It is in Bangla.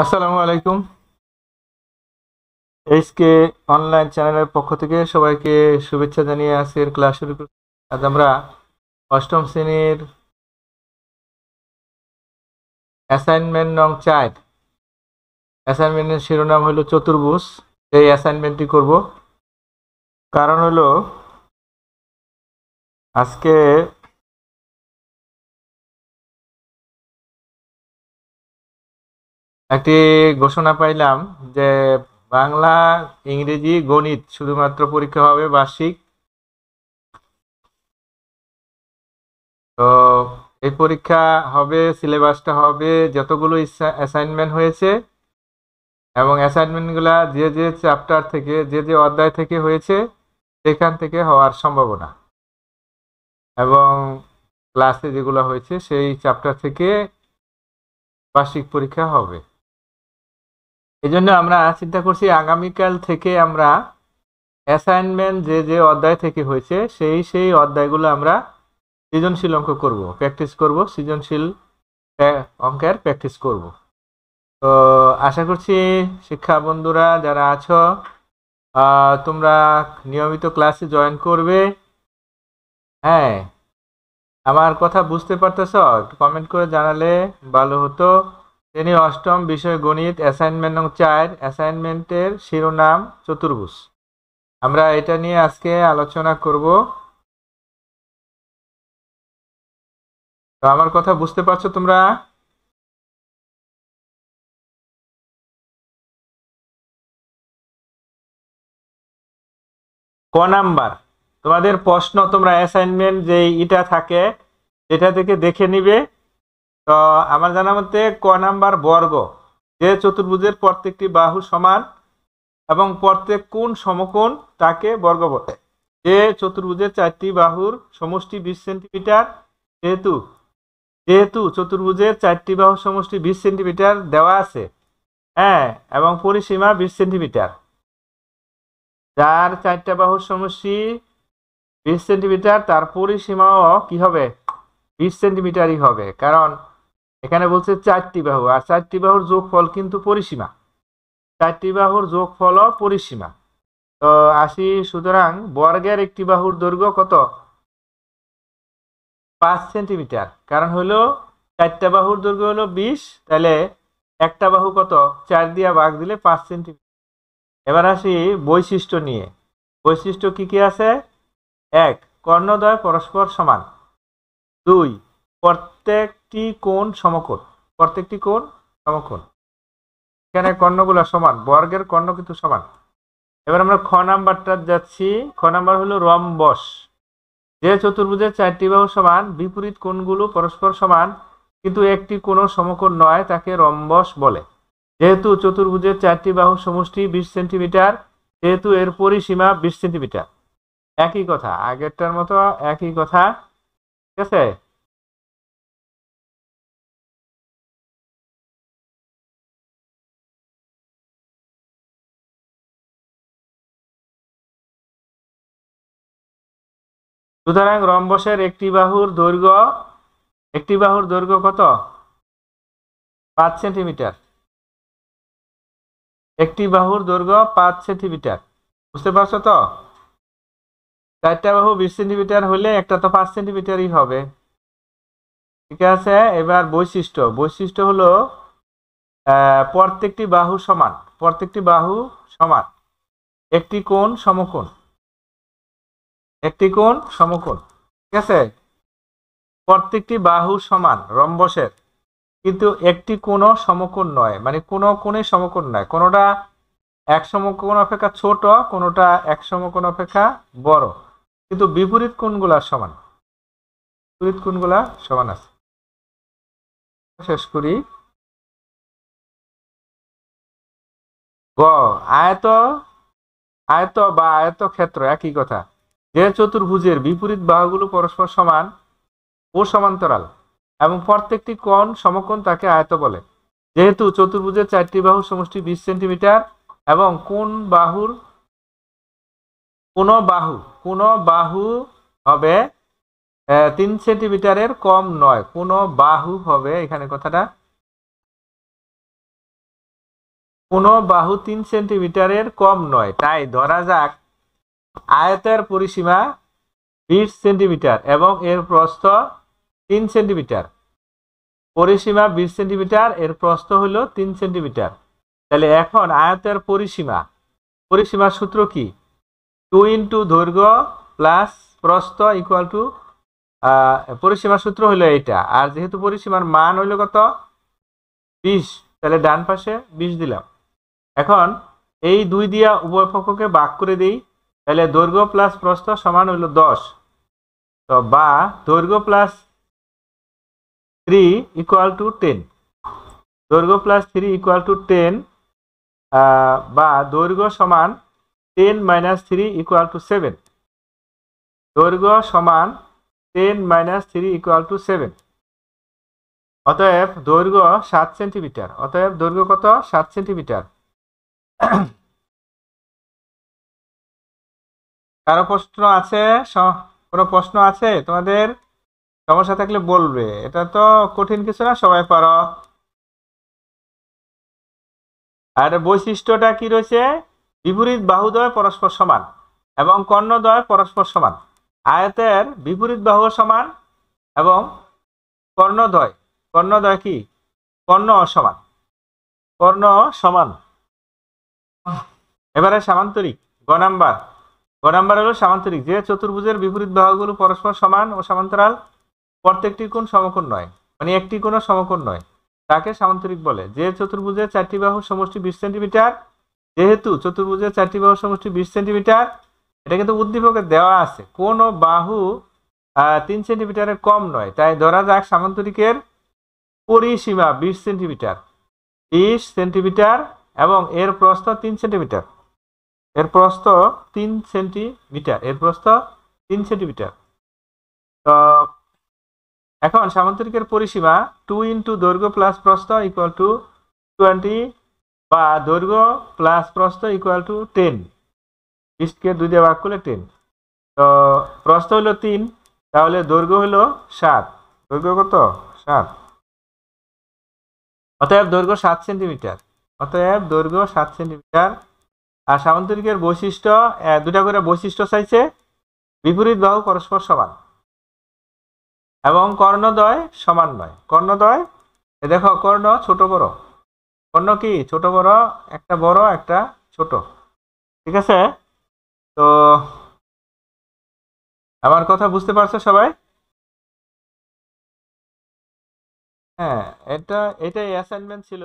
আসসালামু আলাইকুম এসকে অনলাইন চ্যানেলের পক্ষ থেকে সবাইকে শুভেচ্ছা জানিয়ে আজকের ক্লাস শুরু আজ আমরা অষ্টম শ্রেণীর অ্যাসাইনমেন্ট নং চার অ্যাসাইনমেন্টের শিরোনাম হলো চতুর্ভুজ এই অ্যাসাইনমেন্টটি করব কারণ হলো আজকে একটি ঘোষণা পাইলাম যে বাংলা ইংরেজি গণিত শুধুমাত্র পরীক্ষা হবে বার্ষিক তো এই পরীক্ষা হবে সিলেবাসটা হবে যতগুলো অ্যাসাইনমেন্ট হয়েছে এবং অ্যাসাইনমেন্টগুলা যে যে চ্যাপ্টার থেকে যে যে অধ্যায় থেকে হয়েছে সেখান থেকে হওয়ার সম্ভাবনা এবং ক্লাসে যেগুলো হয়েছে সেই চ্যাপ্টার থেকে বার্ষিক পরীক্ষা হবে এই জন্য আমরা চিন্তা করছি আগামীকাল থেকে আমরা অ্যাসাইনমেন্ট যে যে অধ্যায় থেকে হয়েছে সেই সেই অধ্যায়গুলো আমরা সৃজনশীল অঙ্ক করব প্র্যাকটিস করব সৃজনশীল অঙ্কের প্র্যাকটিস করব তো আশা করছি শিক্ষা বন্ধুরা যারা আছো তোমরা নিয়মিত ক্লাসে জয়েন করবে হ্যাঁ আমার কথা বুঝতে পারতেছ একটু কমেন্ট করে জানালে ভালো হতো শ্রেণীর অষ্টম বিষয় গণিত অ্যাসাইনমেন্ট নং চার অ্যাসাইনমেন্টের শিরোনাম চতুর্ভুজ আমরা এটা নিয়ে আজকে আলোচনা করব তো আমার কথা বুঝতে পারছো তোমরা ক নাম্বার তোমাদের প্রশ্ন তোমরা অ্যাসাইনমেন্ট যে ইটা থাকে এটা থেকে দেখে নিবে তো আমার জানা মতে ক নাম্বার বর্গ যে চতুর্ভুজের প্রত্যেকটি বাহু সমান এবং প্রত্যেক কোন সমকোণ তাকে বর্গ বলে যে চতুর্ভুজের চারটি বাহুর সমষ্টি বিশ সেন্টিমিটার যেহেতু যেহেতু চতুর্ভুজের চারটি বাহুর সমষ্টি বিশ সেন্টিমিটার দেওয়া আছে হ্যাঁ এবং পরিসীমা বিশ সেন্টিমিটার যার চারটা বাহুর সমষ্টি বিশ সেন্টিমিটার তার পরিসীমাও কি হবে বিশ সেন্টিমিটারই হবে কারণ এখানে বলছে চারটি বাহু আর চারটি বাহুর যোগফল কিন্তু পরিসীমা চারটি বাহুর যোগফল পরিসীমা তো আসি সুতরাং বর্গের একটি বাহুর দৈর্ঘ্য কত পাঁচ সেন্টিমিটার কারণ হলো চারটা বাহুর দৈর্ঘ্য হলো বিশ তাহলে একটা বাহু কত চার দিয়া বাঘ দিলে পাঁচ সেন্টিমিটার এবার আসি বৈশিষ্ট্য নিয়ে বৈশিষ্ট্য কি কি আছে এক কর্ণদয় পরস্পর সমান দুই প্রত্যেকটি কোণ সমকোণ প্রত্যেকটি কোণ সমকোণ এখানে কর্ণগুলো সমান বর্গের কর্ণ কিন্তু সমান এবার আমরা খ নাম্বারটা যাচ্ছি খ নাম্বার হলো রম্বস যে চতুর্ভুজের চারটি বাহু সমান বিপরীত কোণগুলো পরস্পর সমান কিন্তু একটি কোনো সমকোণ নয় তাকে রম্বস বলে যেহেতু চতুর্ভুজের চারটি বাহু সমষ্টি বিশ সেন্টিমিটার যেহেতু এর পরিসীমা বিশ সেন্টিমিটার একই কথা আগেরটার মতো একই কথা ঠিক আছে সুতরাং রম্বসের একটি বাহুর দৈর্ঘ্য একটি বাহুর দৈর্ঘ্য কত পাঁচ সেন্টিমিটার একটি বাহুর দৈর্ঘ্য পাঁচ সেন্টিমিটার বুঝতে পারছো তো চারটা বাহু বিশ সেন্টিমিটার হলে একটা তো পাঁচ সেন্টিমিটারই হবে ঠিক আছে এবার বৈশিষ্ট্য বৈশিষ্ট্য হলো প্রত্যেকটি বাহু সমান প্রত্যেকটি বাহু সমান একটি কোণ সমকোণ একটি কোণ সমকোণ ঠিক আছে প্রত্যেকটি বাহু সমান রম্বসের কিন্তু একটি কোনো সমকোণ নয় মানে কোনো কোণে সমকোণ নয় কোনোটা এক সমকোণ অপেক্ষা ছোট কোনোটা এক সমকোণ অপেক্ষা বড় কিন্তু বিপরীত কোণগুলা সমান বিপরীত কোণগুলা সমান আছে শেষ করি গ আয়ত আয়ত বা আয়ত ক্ষেত্র একই কথা যে চতুর্ভুজের বিপরীত বাহুগুলো পরস্পর সমান ও সমান্তরাল এবং প্রত্যেকটি কোণ সমকোণ তাকে আয়ত বলে যেহেতু চতুর্ভুজের চারটি বাহু সমষ্টি বিশ সেন্টিমিটার এবং কোন বাহুর কোন বাহু কোন বাহু হবে তিন সেন্টিমিটারের কম নয় কোন বাহু হবে এখানে কথাটা কোন বাহু তিন সেন্টিমিটারের কম নয় তাই ধরা যাক আয়তের পরিসীমা বিশ সেন্টিমিটার এবং এর প্রস্থ তিন সেন্টিমিটার পরিসীমা বিশ সেন্টিমিটার এর প্রস্থ হলো তিন সেন্টিমিটার তাহলে এখন আয়তের পরিসীমা পরিসীমার সূত্র কি টু ইন্টু দৈর্ঘ্য প্লাস প্রস্থ ইকুয়াল টু পরিসীমার সূত্র হলো এটা আর যেহেতু পরিসীমার মান হইল কত বিশ তাহলে ডান পাশে বিশ দিলাম এখন এই দুই দিয়া উভয় পক্ষকে বাক করে দিই তাহলে দৈর্ঘ্য প্লাস প্রস্থ সমান হইল দশ তো বা দৈর্ঘ্য plus three equal to ten দৈর্ঘ্য plus three equal to ten বা দৈর্ঘ্য সমান ten minus three equal to seven দৈর্ঘ্য সমান ten minus three equal to seven অতএব দৈর্ঘ্য সাত সেন্টিমিটার অতএব দৈর্ঘ্য কত সাত সেন্টিমিটার কারো প্রশ্ন আছে কোনো প্রশ্ন আছে তোমাদের সমস্যা থাকলে বলবে এটা তো কঠিন কিছু না সবাই পারো আর বৈশিষ্ট্যটা কি রয়েছে বিপরীত বাহুদ্বয় পরস্পর সমান এবং কর্ণদ্বয় পরস্পর সমান আয়তের বিপরীত বাহু সমান এবং কর্ণদ্বয় কর্ণদ্বয় কি কর্ণ অসমান কর্ণ সমান এবারে সামান্তরিক গ নাম্বার গ নাম্বার হলো সামান্তরিক যে চতুর্ভুজের বিপরীত বাহুগুলো পরস্পর সমান ও সামান্তরাল প্রত্যেকটি কোন সমকোণ নয় মানে একটি কোণও সমকোণ নয় তাকে সামান্তরিক বলে যে চতুর্ভুজের চারটি বাহু সমষ্টি বিশ সেন্টিমিটার যেহেতু চতুর্ভুজের চারটি বাহু সমষ্টি বিশ সেন্টিমিটার এটা কিন্তু উদ্দীপকের দেওয়া আছে কোনো বাহু তিন সেন্টিমিটারের কম নয় তাই ধরা যাক সামান্তরিকের পরিসীমা বিশ সেন্টিমিটার বিশ সেন্টিমিটার এবং এর প্রস্থ তিন সেন্টিমিটার এর প্রস্থ তিন সেন্টিমিটার এর প্রস্থ তিন সেন্টিমিটার তো এখন সামান্তরিকের পরিসীমা টু ইন্টু দৈর্ঘ্য প্লাস প্রস্থ ইকুয়াল টু টোয়েন্টি বা দৈর্ঘ্য প্লাস প্রস্থ ইকুয়াল টু টেন বিশকে দুই দিয়ে ভাগ করলে টেন তো প্রস্থ হলো তিন তাহলে দৈর্ঘ্য হলো সাত দৈর্ঘ্য কত সাত অতএব দৈর্ঘ্য সাত সেন্টিমিটার অতএব দৈর্ঘ্য সাত সেন্টিমিটার আর সামন্তরিকের বৈশিষ্ট্য দুটা করে বৈশিষ্ট্য চাইছে বিপরীত বাহু পরস্পর সমান এবং কর্ণদয় সমান নয় কর্ণদয় দেখো কর্ণ ছোট বড় কর্ণ কি ছোট বড় একটা বড় একটা ছোট ঠিক আছে তো আমার কথা বুঝতে পারছো সবাই হ্যাঁ এটা এটাই অ্যাসাইনমেন্ট ছিল